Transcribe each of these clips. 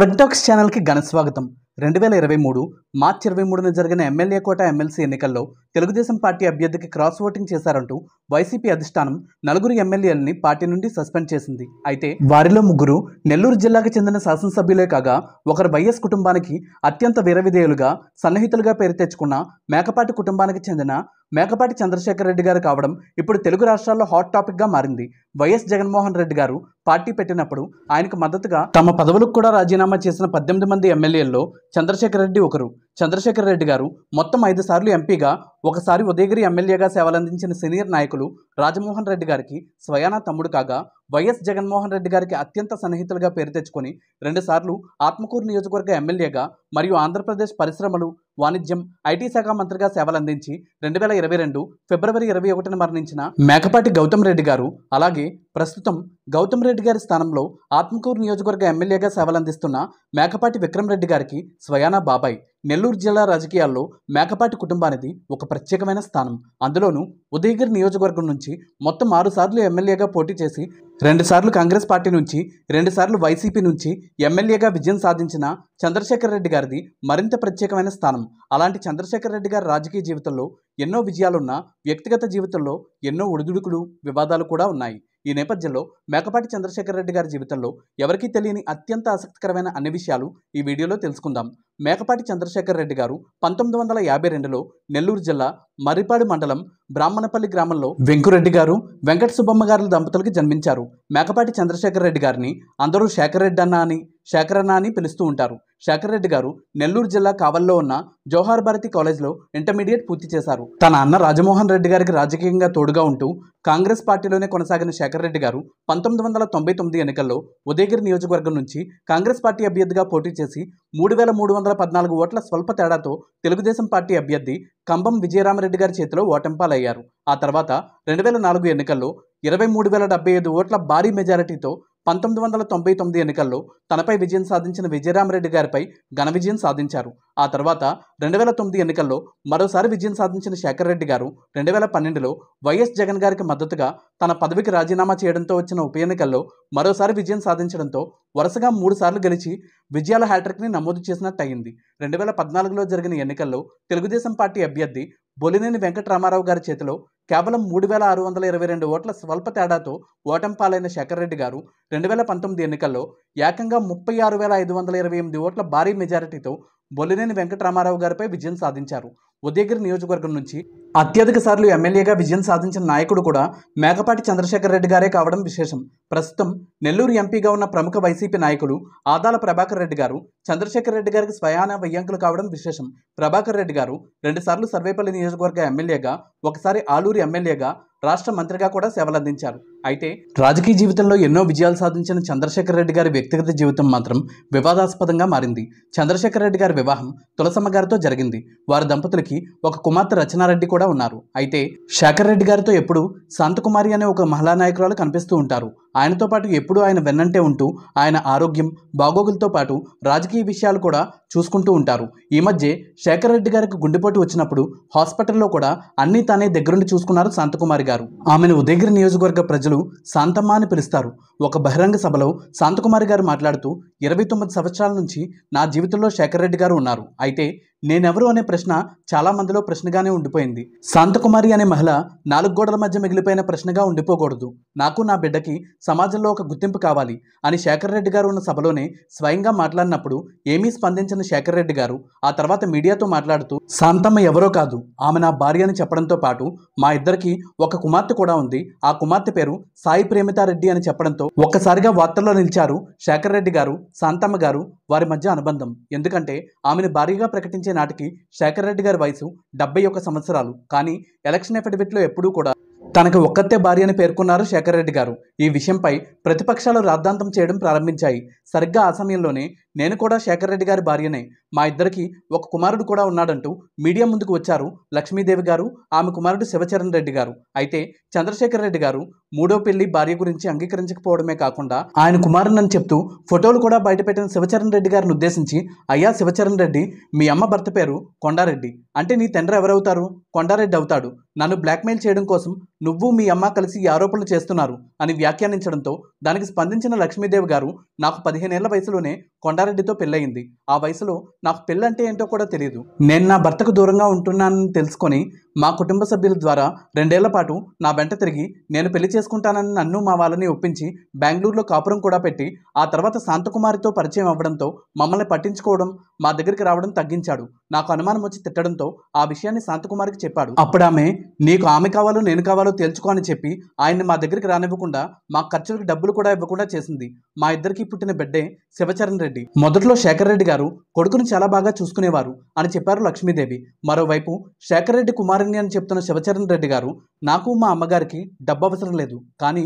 ప్రజ్ఞాక్స్ ఛానల్కి ఘన స్వాగతం రెండు వేల ఇరవై మూడు మార్చి ఇరవై మూడున జరిగిన ఎమ్మెల్యే కోట ఎమ్మెల్సీ ఎన్నికల్లో తెలుగుదేశం పార్టీ అభ్యర్థికి క్రాస్ ఓటింగ్ చేశారంటూ వైసీపీ అధిష్టానం నలుగురు ఎమ్మెల్యేలని పార్టీ నుండి సస్పెండ్ చేసింది అయితే వారిలో ముగ్గురు నెల్లూరు జిల్లాకు చెందిన శాసనసభ్యులే కాగా ఒకరు వైఎస్ కుటుంబానికి అత్యంత వీరవిధేయులుగా సన్నిహితులుగా పేరు తెచ్చుకున్న మేకపాటి కుటుంబానికి చెందిన మేకపాటి చంద్రశేఖర్ రెడ్డి గారు కావడం ఇప్పుడు తెలుగు రాష్ట్రాల్లో హాట్ టాపిక్గా మారింది వైఎస్ జగన్మోహన్ రెడ్డి గారు పార్టీ పెట్టినప్పుడు ఆయనకు మద్దతుగా తమ పదవులకు కూడా రాజీనామా చేసిన పద్దెనిమిది మంది ఎమ్మెల్యేల్లో చంద్రశేఖర్ రెడ్డి ఒకరు చంద్రశేఖర్ రెడ్డి గారు మొత్తం ఐదు సార్లు ఎంపీగా ఒకసారి ఉదయగిరి ఎమ్మెల్యేగా సేవలందించిన సీనియర్ నాయకులు రాజమోహన్ రెడ్డి గారికి స్వయాన తమ్ముడు కాగా వైఎస్ జగన్మోహన్ రెడ్డి గారికి అత్యంత సన్నిహితులుగా పేరు తెచ్చుకొని రెండుసార్లు ఆత్మకూరు నియోజకవర్గ ఎమ్మెల్యేగా మరియు ఆంధ్రప్రదేశ్ పరిశ్రమలు వాణిజ్యం ఐటీ శాఖ మంత్రిగా సేవలందించి రెండు వేల ఇరవై రెండు ఫిబ్రవరి ఇరవై ఒకటిన మరణించిన మేకపాటి గౌతమ్ రెడ్డి గారు అలాగే ప్రస్తుతం గౌతమ్ రెడ్డి గారి స్థానంలో ఆత్మకూరు నియోజకవర్గ ఎమ్మెల్యేగా సేవలందిస్తున్న మేకపాటి విక్రమ్ రెడ్డి గారికి స్వయానా బాబాయ్ నెల్లూరు జిల్లా రాజకీయాల్లో మేకపాటి కుటుంబానికి ఒక ప్రత్యేకమైన స్థానం అందులోనూ ఉదయగిరి నియోజకవర్గం నుంచి నుంచి మొత్తం ఆరుసార్లు ఎమ్మెల్యేగా పోటీ చేసి రెండుసార్లు కాంగ్రెస్ పార్టీ నుంచి రెండుసార్లు వైసీపీ నుంచి ఎమ్మెల్యేగా విజయం సాధించిన చంద్రశేఖర్ రెడ్డి గారిది మరింత ప్రత్యేకమైన స్థానం అలాంటి చంద్రశేఖర్ రెడ్డి గారి రాజకీయ జీవితంలో ఎన్నో విజయాలున్నా వ్యక్తిగత జీవితంలో ఎన్నో ఒడిదుడుకులు వివాదాలు కూడా ఉన్నాయి ఈ నేపథ్యంలో మేకపాటి చంద్రశేఖర్ రెడ్డి గారి జీవితంలో ఎవరికీ తెలియని అత్యంత ఆసక్తికరమైన అన్ని విషయాలు ఈ వీడియోలో తెలుసుకుందాం మేకపాటి చంద్రశేఖర్ రెడ్డి గారు పంతొమ్మిది వందల యాభై రెండులో నెల్లూరు జిల్లా మర్రిపాడు మండలం బ్రాహ్మణపల్లి గ్రామంలో వెంకురెడ్డి గారు వెంకట సుబ్బమ్మ గారుల దంపతులకు జన్మించారు మేకపాటి చంద్రశేఖర్ రెడ్డి గారిని అందరూ శేఖర్ రెడ్డి అన్న అని శేఖరన్న అని పిలుస్తూ ఉంటారు శేఖర్ రెడ్డి గారు నెల్లూరు జిల్లా కావల్లో ఉన్న జోహార్ భారతి కాలేజ్లో ఇంటర్మీడియట్ పూర్తి చేశారు తన అన్న రాజమోహన్ రెడ్డి గారికి రాజకీయంగా తోడుగా ఉంటూ కాంగ్రెస్ పార్టీలోనే కొనసాగిన శేఖర్ రెడ్డి గారు పంతొమ్మిది వందల తొంభై తొమ్మిది ఎన్నికల్లో ఉదయగిరి నియోజకవర్గం నుంచి కాంగ్రెస్ పార్టీ అభ్యర్థిగా పోటీ చేసి మూడు వేల మూడు వందల వందల పద్నాలుగు ఓట్ల స్వల్ప తేడాతో తెలుగుదేశం పార్టీ అభ్యర్థి కంబం విజయరామరెడ్డి గారి చేతిలో ఓటంపాలయ్యారు ఆ తర్వాత రెండు వేల నాలుగు ఎన్నికల్లో ఇరవై మూడు వేల డెబ్బై ఐదు ఓట్ల భారీ మెజారిటీతో పంతొమ్మిది వందల తొంభై తొమ్మిది ఎన్నికల్లో తనపై విజయం సాధించిన విజయరామరెడ్డి గారిపై ఘన విజయం సాధించారు ఆ తర్వాత రెండు వేల తొమ్మిది ఎన్నికల్లో మరోసారి విజయం సాధించిన శేఖర్ రెడ్డి గారు రెండు వేల పన్నెండులో వైఎస్ జగన్ గారికి మద్దతుగా తన పదవికి రాజీనామా చేయడంతో వచ్చిన ఉప ఎన్నికల్లో మరోసారి విజయం సాధించడంతో వరుసగా మూడుసార్లు గెలిచి విజయాల హ్యాట్రిక్ని నమోదు చేసినట్టయింది రెండు వేల పద్నాలుగులో జరిగిన ఎన్నికల్లో తెలుగుదేశం పార్టీ అభ్యర్థి బొలినేని వెంకటరామారావు గారి చేతిలో కేవలం మూడు వేల ఆరు వందల ఇరవై రెండు ఓట్ల స్వల్ప తేడాతో ఓటంపాలైన శేఖర్ రెడ్డి గారు రెండు వేల పంతొమ్మిది ఎన్నికల్లో ఏకంగా ముప్పై ఆరు వేల ఐదు వందల ఇరవై ఎనిమిది ఓట్ల భారీ మెజారిటీతో బొల్లినేని వెంకటరామారావు గారిపై విజయం సాధించారు ఉదయగిరి నియోజకవర్గం నుంచి అత్యధిక సార్లు ఎమ్మెల్యేగా విజయం సాధించిన నాయకుడు కూడా మేకపాటి చంద్రశేఖర్ రెడ్డి గారే కావడం విశేషం ప్రస్తుతం నెల్లూరు ఎంపీగా ఉన్న ప్రముఖ వైసీపీ నాయకులు ఆదాల ప్రభాకర్ రెడ్డి గారు చంద్రశేఖర్ రెడ్డి గారికి స్వయాన వయ్యంకులు కావడం విశేషం ప్రభాకర్ రెడ్డి గారు రెండుసార్లు సర్వేపల్లి నియోజకవర్గ ఎమ్మెల్యేగా ఒకసారి ఆలూరు ఎమ్మెల్యేగా రాష్ట్ర మంత్రిగా కూడా సేవలందించారు అయితే రాజకీయ జీవితంలో ఎన్నో విజయాలు సాధించిన చంద్రశేఖర్ రెడ్డి గారి వ్యక్తిగత జీవితం మాత్రం వివాదాస్పదంగా మారింది చంద్రశేఖర్ రెడ్డి గారి వివాహం తులసమ్మ గారితో జరిగింది వారి దంపతులకి ఒక కుమార్తె రచనారెడ్డి కూడా ఉన్నారు అయితే శేఖర్ రెడ్డి గారితో ఎప్పుడూ శాంతకుమారి అనే ఒక మహిళా నాయకురాలు కనిపిస్తూ ఉంటారు ఆయనతో పాటు ఎప్పుడూ ఆయన వెన్నంటే ఉంటూ ఆయన ఆరోగ్యం బాగోగులతో పాటు రాజకీయ విషయాలు కూడా చూసుకుంటూ ఉంటారు ఈ మధ్య శేఖర్ రెడ్డి గారికి గుండెపోటు వచ్చినప్పుడు హాస్పిటల్లో కూడా అన్నీ తానే దగ్గరుండి చూసుకున్నారు శాంతకుమారి గారు ఆమెను ఉదయగిరి నియోజకవర్గ ప్రజలు శాంతమ్మ అని పిలుస్తారు ఒక బహిరంగ సభలో శాంతకుమారి గారు మాట్లాడుతూ ఇరవై తొమ్మిది సంవత్సరాల నుంచి నా జీవితంలో శేఖర్ రెడ్డి గారు ఉన్నారు అయితే నేనెవరు అనే ప్రశ్న చాలా మందిలో ప్రశ్నగానే ఉండిపోయింది శాంతకుమారి అనే మహిళ నాలుగు గోడల మధ్య మిగిలిపోయిన ప్రశ్నగా ఉండిపోకూడదు నాకు నా బిడ్డకి సమాజంలో ఒక గుర్తింపు కావాలి అని శేఖర్ రెడ్డి గారు ఉన్న సభలోనే స్వయంగా మాట్లాడినప్పుడు ఏమీ స్పందించిన శేఖర్ రెడ్డి గారు ఆ తర్వాత మీడియాతో మాట్లాడుతూ శాంతమ్మ ఎవరో కాదు ఆమె నా భార్య అని చెప్పడంతో పాటు మా ఇద్దరికి ఒక కుమార్తె కూడా ఉంది ఆ కుమార్తె పేరు సాయి ప్రేమితారెడ్డి అని చెప్పడంతో ఒక్కసారిగా వార్తల్లో నిలిచారు శేఖర్ రెడ్డి గారు శాంతమ్మ గారు వారి మధ్య అనుబంధం ఎందుకంటే ఆమెను భారీగా ప్రకటించే నాటికి శేఖర్ రెడ్డి గారి వయసు డెబ్బై ఒక్క సంవత్సరాలు కానీ ఎలక్షన్ ఎఫిడవిట్లో ఎప్పుడూ కూడా తనకు ఒక్కతే భార్య అని పేర్కొన్నారు శేఖర్ రెడ్డి గారు ఈ విషయంపై ప్రతిపక్షాలు రాద్ధాంతం చేయడం ప్రారంభించాయి సరిగ్గా ఆ సమయంలోనే నేను కూడా శేఖర్ రెడ్డి గారి భార్యనే మా ఇద్దరికి ఒక కుమారుడు కూడా ఉన్నాడంటూ మీడియా ముందుకు వచ్చారు లక్ష్మీదేవి గారు ఆమె కుమారుడు శివచరణ్ రెడ్డి గారు అయితే చంద్రశేఖర్ రెడ్డి గారు మూడో పెళ్లి భార్య గురించి అంగీకరించకపోవడమే కాకుండా ఆయన కుమారునని చెప్తూ ఫోటోలు కూడా బయటపెట్టిన శివచరణ్ రెడ్డి గారిని ఉద్దేశించి అయ్యా శివచరణ్ రెడ్డి మీ అమ్మ భర్త పేరు కొండారెడ్డి అంటే నీ తండ్రి ఎవరవుతారు కొండారెడ్డి అవుతాడు నన్ను బ్లాక్మెయిల్ చేయడం కోసం నువ్వు మీ అమ్మ కలిసి ఈ ఆరోపణలు చేస్తున్నారు అని వ్యాఖ్యానించడంతో దానికి స్పందించిన లక్ష్మీదేవి గారు నాకు పదిహేనేళ్ల వయసులోనే కొండారెడ్డి మల్లారెడ్డితో పెళ్ళయింది ఆ వయసులో నాకు పెళ్ళంటే ఏంటో కూడా తెలియదు నేను నా భర్తకు దూరంగా ఉంటున్నానని తెలుసుకొని మా కుటుంబ సభ్యుల ద్వారా రెండేళ్ల పాటు నా వెంట తిరిగి నేను పెళ్లి చేసుకుంటానని నన్ను మా వాళ్ళని ఒప్పించి బెంగళూరులో కాపురం కూడా పెట్టి ఆ తర్వాత శాంతకుమారితో పరిచయం అవ్వడంతో మమ్మల్ని పట్టించుకోవడం మా దగ్గరికి రావడం తగ్గించాడు నాకు అనుమానం వచ్చి తిట్టడంతో ఆ విషయాన్ని శాంతకుమార్కి చెప్పాడు అప్పుడు ఆమె నీకు ఆమె కావాలో నేను కావాలో తేల్చుకో అని చెప్పి ఆయన్ని మా దగ్గరికి రానివ్వకుండా మా ఖర్చులకు డబ్బులు కూడా ఇవ్వకుండా చేసింది మా ఇద్దరికి పుట్టిన బిడ్డే శివచరణ్ రెడ్డి మొదట్లో శేఖర్ రెడ్డి గారు కొడుకుని చాలా బాగా చూసుకునేవారు అని చెప్పారు లక్ష్మీదేవి మరోవైపు శేఖర్ రెడ్డి కుమారుని అని చెప్తున్న శివచరణ్ రెడ్డి గారు నాకు మా అమ్మగారికి డబ్బు అవసరం లేదు కానీ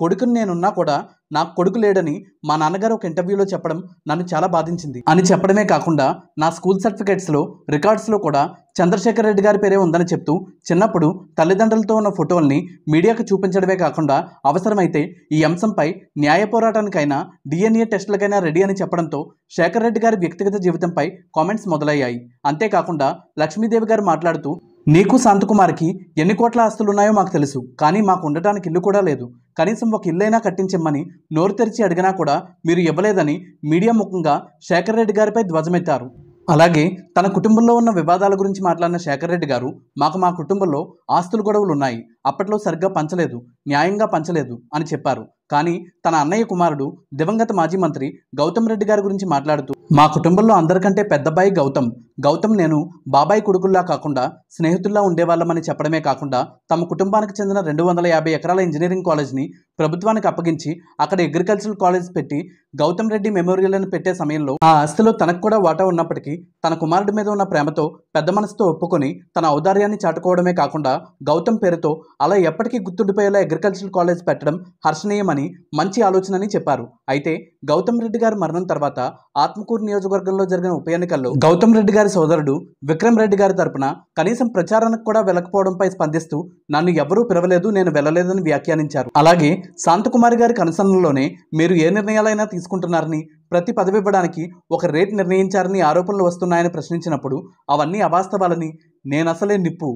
కొడుకుని నేనున్నా కూడా నాకు కొడుకు లేడని మా నాన్నగారు ఒక ఇంటర్వ్యూలో చెప్పడం నన్ను చాలా బాధించింది అని చెప్పడమే కాకుండా నా స్కూల్ సర్టిఫికేట్స్లో రికార్డ్స్లో కూడా చంద్రశేఖర్ రెడ్డి గారి పేరే ఉందని చెప్తూ చిన్నప్పుడు తల్లిదండ్రులతో ఉన్న ఫోటోల్ని మీడియాకు చూపించడమే కాకుండా అవసరమైతే ఈ అంశంపై న్యాయ పోరాటానికైనా డిఎన్ఏ టెస్టులకైనా రెడీ అని చెప్పడంతో శేఖర్ రెడ్డి గారి వ్యక్తిగత జీవితంపై కామెంట్స్ మొదలయ్యాయి అంతేకాకుండా లక్ష్మీదేవి గారు మాట్లాడుతూ నీకు శాంతకుమార్కి ఎన్ని కోట్ల ఆస్తులున్నాయో మాకు తెలుసు కానీ మాకు ఉండటానికి ఇల్లు కూడా లేదు కనీసం ఒక ఇల్లైనా కట్టించమ్మని నోరు తెరిచి అడిగినా కూడా మీరు ఇవ్వలేదని మీడియా ముఖంగా శేఖర్ రెడ్డి గారిపై ధ్వజమెత్తారు అలాగే తన కుటుంబంలో ఉన్న వివాదాల గురించి మాట్లాడిన శేఖర్ రెడ్డి గారు మాకు మా కుటుంబంలో ఆస్తులు గొడవలు ఉన్నాయి అప్పట్లో సరిగ్గా పంచలేదు న్యాయంగా పంచలేదు అని చెప్పారు కానీ తన అన్నయ్య కుమారుడు దివంగత మాజీ మంత్రి గౌతమ్ రెడ్డి గారి గురించి మాట్లాడుతూ మా కుటుంబంలో అందరికంటే పెద్దబాయి గౌతమ్ గౌతమ్ నేను బాబాయ్ కొడుకుల్లా కాకుండా స్నేహితుల్లా ఉండేవాళ్ళమని చెప్పడమే కాకుండా తమ కుటుంబానికి చెందిన రెండు వందల యాభై ఎకరాల ఇంజనీరింగ్ కాలేజ్ని ప్రభుత్వానికి అప్పగించి అక్కడ అగ్రికల్చరల్ కాలేజ్ పెట్టి గౌతమ్ రెడ్డి మెమోరియల్ అని పెట్టే సమయంలో ఆ ఆస్తిలో తనకు కూడా వాటా ఉన్నప్పటికీ తన కుమారుడి మీద ఉన్న ప్రేమతో పెద్ద మనసుతో ఒప్పుకొని తన ఔదార్యాన్ని చాటుకోవడమే కాకుండా గౌతమ్ పేరుతో అలా ఎప్పటికీ గుర్తుండిపోయేలా అగ్రికల్చరల్ కాలేజ్ పెట్టడం హర్షణీయమని మంచి ఆలోచనని చెప్పారు అయితే గౌతమ్ రెడ్డి గారి మరణం తర్వాత ఆత్మకూరు గుంటూరు నియోజకవర్గంలో జరిగిన ఉప ఎన్నికల్లో గౌతమ్ రెడ్డి గారి సోదరుడు విక్రమ్ రెడ్డి గారి తరపున కనీసం ప్రచారానికి కూడా వెళ్ళకపోవడంపై స్పందిస్తూ నన్ను ఎవరూ పిలవలేదు నేను వెళ్ళలేదని వ్యాఖ్యానించారు అలాగే శాంతకుమారి గారి కనుసరణలోనే మీరు ఏ నిర్ణయాలైనా తీసుకుంటున్నారని ప్రతి పదవి ఇవ్వడానికి ఒక రేట్ నిర్ణయించారని ఆరోపణలు వస్తున్నాయని ప్రశ్నించినప్పుడు అవన్నీ అవాస్తవాలని నేనసలే నిప్పు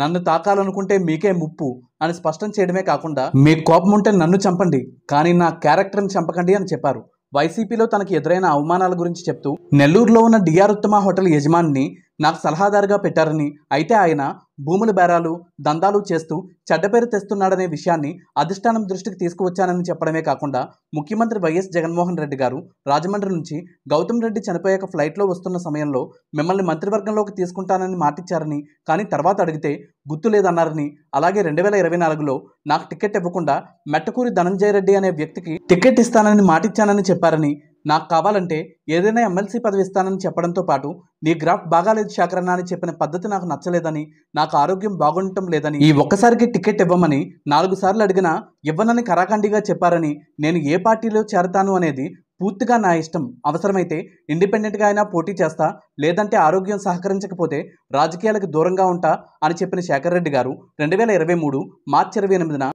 నన్ను తాకాలనుకుంటే మీకే ముప్పు అని స్పష్టం చేయడమే కాకుండా మీ కోపం ఉంటే నన్ను చంపండి కానీ నా క్యారెక్టర్ని చంపకండి అని చెప్పారు వైసీపీలో తనకు ఎదురైన అవమానాల గురించి చెప్తూ నెల్లూరులో ఉన్న డిఆర్ ఉత్తమ హోటల్ యజమానిని నాకు సలహాదారుగా పెట్టారని అయితే ఆయన భూముల బేరాలు దందాలు చేస్తూ చెడ్డపేరు తెస్తున్నాడనే విషయాన్ని అధిష్టానం దృష్టికి తీసుకువచ్చానని చెప్పడమే కాకుండా ముఖ్యమంత్రి వైఎస్ జగన్మోహన్ రెడ్డి గారు రాజమండ్రి నుంచి గౌతమ్ రెడ్డి చనిపోయాక ఫ్లైట్లో వస్తున్న సమయంలో మిమ్మల్ని మంత్రివర్గంలోకి తీసుకుంటానని మాటిచ్చారని కానీ తర్వాత అడిగితే గుర్తు లేదన్నారని అలాగే రెండు వేల ఇరవై నాలుగులో నాకు టికెట్ ఇవ్వకుండా మెట్టకూరి ధనంజయ రెడ్డి అనే వ్యక్తికి టికెట్ ఇస్తానని మాటిచ్చానని చెప్పారని నాకు కావాలంటే ఏదైనా ఎమ్మెల్సీ పదవి ఇస్తానని చెప్పడంతో పాటు నీ గ్రాఫ్ బాగాలేదు శాఖరణ అని చెప్పిన పద్ధతి నాకు నచ్చలేదని నాకు ఆరోగ్యం బాగుండటం లేదని ఈ ఒక్కసారికి టికెట్ ఇవ్వమని నాలుగు సార్లు అడిగినా ఇవ్వనని కరాఖండిగా చెప్పారని నేను ఏ పార్టీలో చేరతాను అనేది పూర్తిగా నా ఇష్టం అవసరమైతే ఇండిపెండెంట్గా అయినా పోటీ చేస్తా లేదంటే ఆరోగ్యం సహకరించకపోతే రాజకీయాలకు దూరంగా ఉంటా అని చెప్పిన శేఖర్ రెడ్డి గారు రెండు వేల ఇరవై మూడు మార్చి ఇరవై ఎనిమిదిన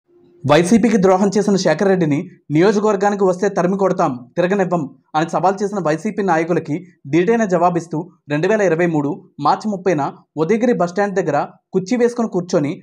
వైసీపీకి ద్రోహం చేసిన శేఖర్ రెడ్డిని నియోజకవర్గానికి వస్తే తరిమి కొడతాం తిరగనివ్వం అని సవాల్ చేసిన వైసీపీ నాయకులకి ధీటైన జవాబిస్తూ రెండు వేల ఇరవై మూడు మార్చి ముప్పైన ఉదయగిరి బస్టాండ్ దగ్గర కుర్చీ వేసుకుని కూర్చొని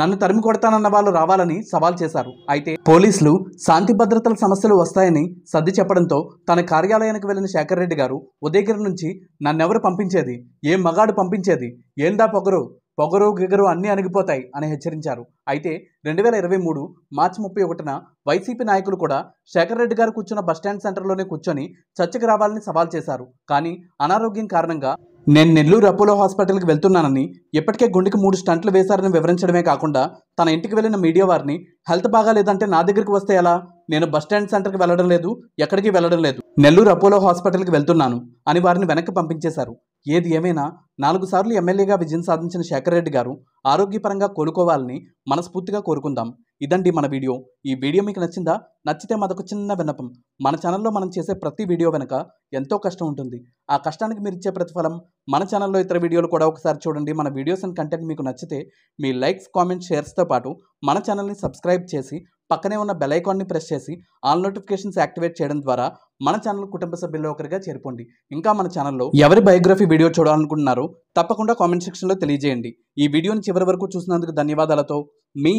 నన్ను తరిమి కొడతానన్న వాళ్ళు రావాలని సవాల్ చేశారు అయితే పోలీసులు శాంతి భద్రతల సమస్యలు వస్తాయని సర్ది చెప్పడంతో తన కార్యాలయానికి వెళ్లిన శేఖర్ రెడ్డి గారు ఉదయగిరి నుంచి నన్నెవరు పంపించేది ఏ మగాడు పంపించేది ఏందా పొగరు పొగరు గిగరు అన్నీ అణిగిపోతాయి అని హెచ్చరించారు అయితే రెండు వేల ఇరవై మూడు మార్చి ముప్పై ఒకటిన వైసీపీ నాయకులు కూడా శేఖర్ రెడ్డి గారు కూర్చున్న బస్టాండ్ సెంటర్లోనే కూర్చొని చర్చకు రావాలని సవాల్ చేశారు కానీ అనారోగ్యం కారణంగా నేను నెల్లూరు అపోలో హాస్పిటల్కి వెళ్తున్నానని ఇప్పటికే గుండెకి మూడు స్టంట్లు వేశారని వివరించడమే కాకుండా తన ఇంటికి వెళ్ళిన మీడియా వారిని హెల్త్ బాగాలేదంటే నా దగ్గరికి వస్తే ఎలా నేను బస్టాండ్ సెంటర్కి వెళ్ళడం లేదు ఎక్కడికి వెళ్ళడం లేదు నెల్లూరు అపోలో హాస్పిటల్కి వెళ్తున్నాను అని వారిని వెనక్కి పంపించేశారు ఏది ఏమైనా నాలుగు సార్లు ఎమ్మెల్యేగా విజయం సాధించిన శేఖర్ రెడ్డి గారు ఆరోగ్యపరంగా కోలుకోవాలని మనస్ఫూర్తిగా కోరుకుందాం ఇదండి మన వీడియో ఈ వీడియో మీకు నచ్చిందా నచ్చితే మాదొక చిన్న విన్నపం మన ఛానల్లో మనం చేసే ప్రతి వీడియో వెనక ఎంతో కష్టం ఉంటుంది ఆ కష్టానికి మీరు ఇచ్చే ప్రతిఫలం మన ఛానల్లో ఇతర వీడియోలు కూడా ఒకసారి చూడండి మన వీడియోస్ అండ్ కంటెంట్ మీకు నచ్చితే మీ లైక్స్ కామెంట్స్ షేర్స్తో పాటు మన ఛానల్ని సబ్స్క్రైబ్ చేసి పక్కనే ఉన్న బెలైకాన్ని ప్రెస్ చేసి ఆల్ నోటిఫికేషన్స్ యాక్టివేట్ చేయడం ద్వారా మన ఛానల్ కుటుంబ సభ్యుల్లో ఒకరిగా చేరుకోండి ఇంకా మన ఛానల్లో ఎవరి బయోగ్రఫీ వీడియో చూడాలనుకుంటున్నారు అనుకుంటున్నారో తప్పకుండా కామెంట్ సెక్షన్లో తెలియజేయండి ఈ వీడియోని చివరి వరకు చూసినందుకు ధన్యవాదాలతో మీ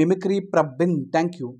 మిమిక్రీ ప్రబిన్ థ్యాంక్ యూ